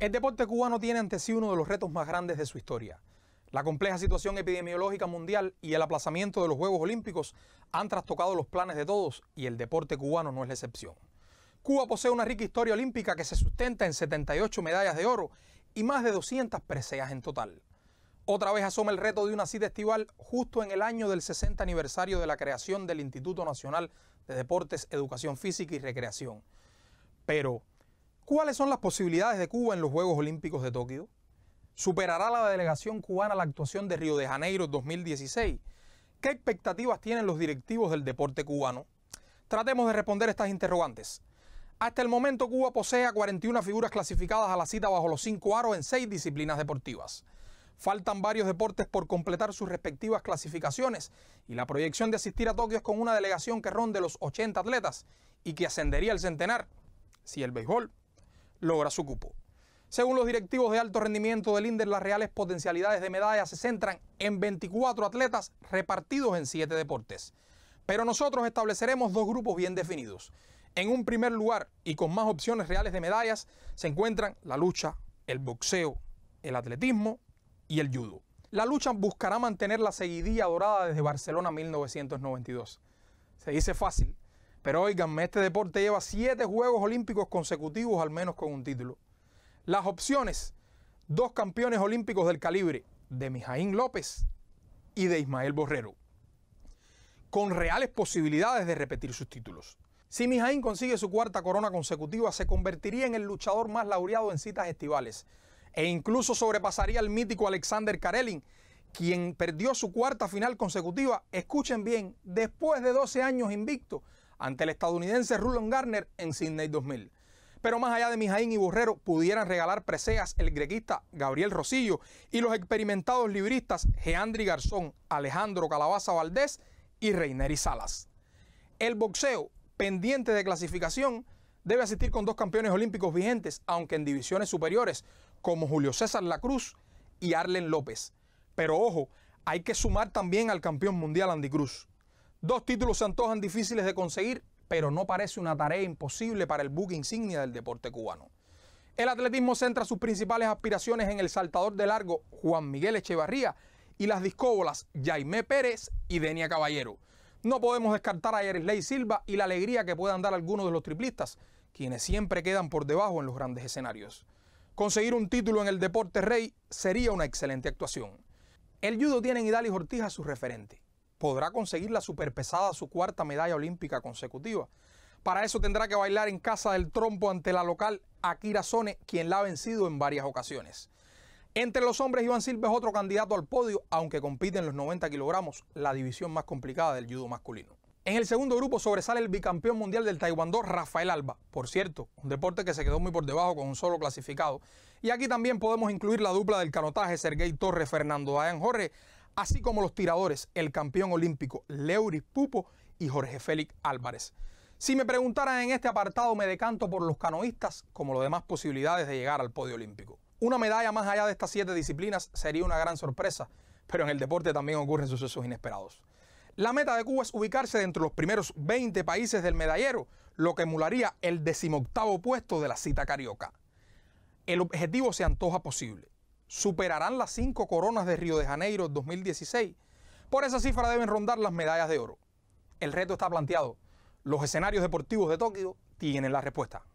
El deporte cubano tiene ante sí uno de los retos más grandes de su historia. La compleja situación epidemiológica mundial y el aplazamiento de los Juegos Olímpicos han trastocado los planes de todos y el deporte cubano no es la excepción. Cuba posee una rica historia olímpica que se sustenta en 78 medallas de oro y más de 200 preseas en total. Otra vez asoma el reto de una cita estival justo en el año del 60 aniversario de la creación del Instituto Nacional de Deportes, Educación Física y Recreación. Pero, ¿Cuáles son las posibilidades de Cuba en los Juegos Olímpicos de Tokio? ¿Superará la delegación cubana la actuación de Río de Janeiro 2016? ¿Qué expectativas tienen los directivos del deporte cubano? Tratemos de responder estas interrogantes. Hasta el momento Cuba posee a 41 figuras clasificadas a la cita bajo los 5 aros en 6 disciplinas deportivas. Faltan varios deportes por completar sus respectivas clasificaciones y la proyección de asistir a Tokio es con una delegación que ronde los 80 atletas y que ascendería al centenar si el béisbol logra su cupo. Según los directivos de alto rendimiento del INDER, las reales potencialidades de medallas se centran en 24 atletas repartidos en 7 deportes. Pero nosotros estableceremos dos grupos bien definidos. En un primer lugar y con más opciones reales de medallas se encuentran la lucha, el boxeo, el atletismo y el judo. La lucha buscará mantener la seguidilla dorada desde Barcelona 1992. Se dice fácil, pero oiganme, este deporte lleva siete Juegos Olímpicos consecutivos, al menos con un título. Las opciones, dos campeones olímpicos del calibre, de Mijaín López y de Ismael Borrero, con reales posibilidades de repetir sus títulos. Si Mijaín consigue su cuarta corona consecutiva, se convertiría en el luchador más laureado en citas estivales e incluso sobrepasaría al mítico Alexander Karelin, quien perdió su cuarta final consecutiva, escuchen bien, después de 12 años invicto ante el estadounidense Rulon Garner en Sydney 2000. Pero más allá de Mijaín y Borrero, pudieran regalar preseas el grequista Gabriel Rosillo y los experimentados libristas Geandri Garzón, Alejandro Calabaza Valdés y y Salas. El boxeo, pendiente de clasificación, debe asistir con dos campeones olímpicos vigentes, aunque en divisiones superiores, como Julio César Lacruz y Arlen López. Pero ojo, hay que sumar también al campeón mundial Andy Cruz. Dos títulos se antojan difíciles de conseguir, pero no parece una tarea imposible para el buque insignia del deporte cubano. El atletismo centra sus principales aspiraciones en el saltador de largo Juan Miguel Echevarría y las discóbolas Jaime Pérez y Denia Caballero. No podemos descartar a Yerisley Silva y la alegría que puedan dar algunos de los triplistas, quienes siempre quedan por debajo en los grandes escenarios. Conseguir un título en el deporte rey sería una excelente actuación. El judo tiene en Idalis Ortiz a su referente, podrá conseguir la superpesada su cuarta medalla olímpica consecutiva. Para eso tendrá que bailar en casa del trompo ante la local Akira Sone, quien la ha vencido en varias ocasiones. Entre los hombres, Iván Silva es otro candidato al podio, aunque compite en los 90 kilogramos, la división más complicada del judo masculino. En el segundo grupo sobresale el bicampeón mundial del taekwondo Rafael Alba. Por cierto, un deporte que se quedó muy por debajo con un solo clasificado. Y aquí también podemos incluir la dupla del canotaje Sergei Torres Fernando Dayan Jorge, así como los tiradores, el campeón olímpico Leuris Pupo y Jorge Félix Álvarez. Si me preguntaran en este apartado, me decanto por los canoístas como las demás posibilidades de llegar al podio olímpico. Una medalla más allá de estas siete disciplinas sería una gran sorpresa, pero en el deporte también ocurren sucesos inesperados. La meta de Cuba es ubicarse dentro de los primeros 20 países del medallero, lo que emularía el decimoctavo puesto de la cita carioca. El objetivo se antoja posible superarán las cinco coronas de Río de Janeiro 2016. Por esa cifra deben rondar las medallas de oro. El reto está planteado. Los escenarios deportivos de Tokio tienen la respuesta.